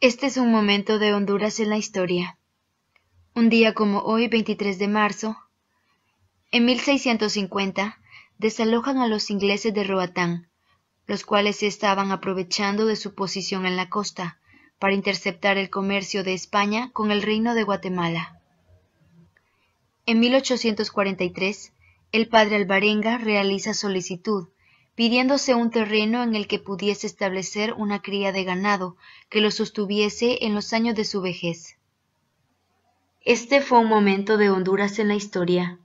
Este es un momento de Honduras en la historia. Un día como hoy, 23 de marzo, en 1650, desalojan a los ingleses de Roatán, los cuales se estaban aprovechando de su posición en la costa para interceptar el comercio de España con el Reino de Guatemala. En 1843, el padre Albarenga realiza solicitud pidiéndose un terreno en el que pudiese establecer una cría de ganado que lo sostuviese en los años de su vejez. Este fue un momento de Honduras en la historia